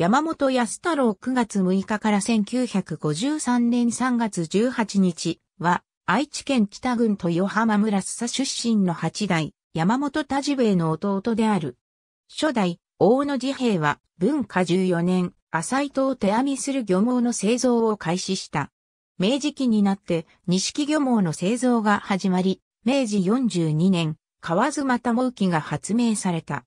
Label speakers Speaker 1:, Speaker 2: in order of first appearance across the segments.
Speaker 1: 山本康太郎9月6日から1953年3月18日は、愛知県北郡豊浜村須佐出身の八代、山本田治兵衛の弟である。初代、大野治兵衛は、文化14年、浅井戸を手編みする漁網の製造を開始した。明治期になって、錦漁網の製造が始まり、明治42年、河津又毛機が発明された。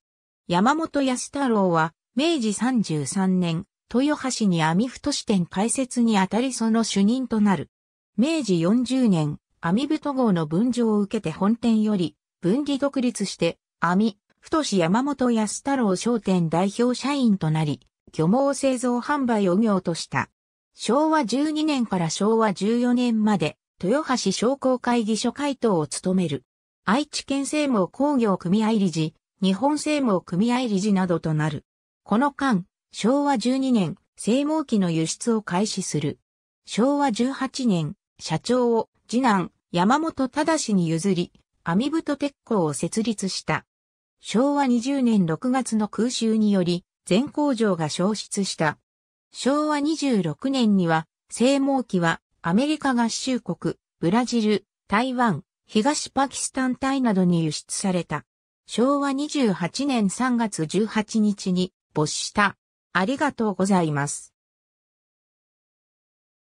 Speaker 1: 山本康太郎は、明治33年、豊橋に網太支店開設にあたりその主任となる。明治40年、網太号の分譲を受けて本店より分離独立して、網、太志山本安太郎商店代表社員となり、漁網製造販売を業とした。昭和12年から昭和14年まで、豊橋商工会議所会頭を務める。愛知県政務工業組合理事、日本政務組合理事などとなる。この間、昭和12年、製毛機の輸出を開始する。昭和18年、社長を次男、山本忠に譲り、網太鉄工を設立した。昭和20年6月の空襲により、全工場が消失した。昭和26年には、製毛機はアメリカ合衆国、ブラジル、台湾、東パキスタンタイなどに輸出された。昭和28年3月18日に没した。ありが
Speaker 2: とうございます。